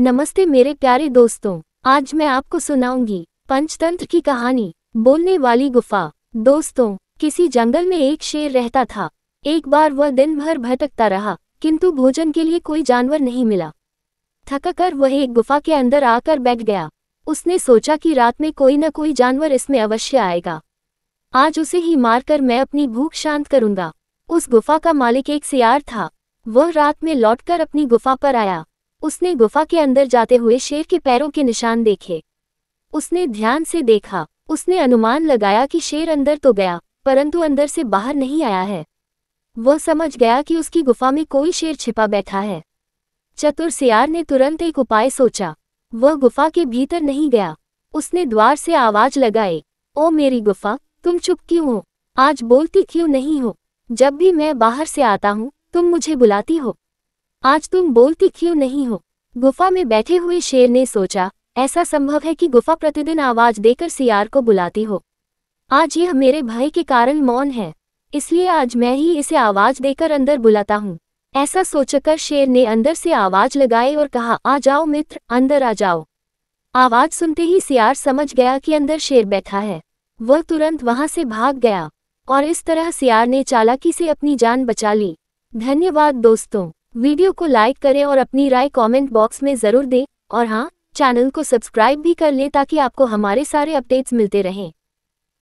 नमस्ते मेरे प्यारे दोस्तों आज मैं आपको सुनाऊंगी पंचतंत्र की कहानी बोलने वाली गुफा दोस्तों किसी जंगल में एक शेर रहता था एक बार वह दिन भर भटकता रहा किंतु भोजन के लिए कोई जानवर नहीं मिला थककर वह एक गुफा के अंदर आकर बैठ गया उसने सोचा कि रात में कोई न कोई जानवर इसमें अवश्य आएगा आज उसे ही मारकर मैं अपनी भूख शांत करूंगा उस गुफा का मालिक एक सियार था वह रात में लौटकर अपनी गुफा पर आया उसने गुफा के अंदर जाते हुए शेर के पैरों के निशान देखे उसने ध्यान से देखा उसने अनुमान लगाया कि शेर अंदर तो गया परंतु अंदर से बाहर नहीं आया है वह समझ गया कि उसकी गुफा में कोई शेर छिपा बैठा है चतुर सियार ने तुरंत एक उपाय सोचा वह गुफा के भीतर नहीं गया उसने द्वार से आवाज लगाई ओ मेरी गुफा तुम चुप क्यों हो आज बोलती क्यों नहीं हो जब भी मैं बाहर से आता हूँ तुम मुझे बुलाती हो आज तुम बोलती क्यों नहीं हो गुफा में बैठे हुए शेर ने सोचा ऐसा संभव है कि गुफा प्रतिदिन आवाज देकर सियार को बुलाती हो आज यह मेरे भय के कारण मौन है इसलिए आज मैं ही इसे आवाज देकर अंदर बुलाता हूँ ऐसा सोचकर शेर ने अंदर से आवाज लगाए और कहा आ जाओ मित्र अंदर आ जाओ आवाज सुनते ही सियार समझ गया कि अंदर शेर बैठा है वह तुरंत वहां से भाग गया और इस तरह सियार ने चालाकी से अपनी जान बचा ली धन्यवाद दोस्तों वीडियो को लाइक करें और अपनी राय कमेंट बॉक्स में ज़रूर दें और हाँ चैनल को सब्सक्राइब भी कर लें ताकि आपको हमारे सारे अपडेट्स मिलते रहें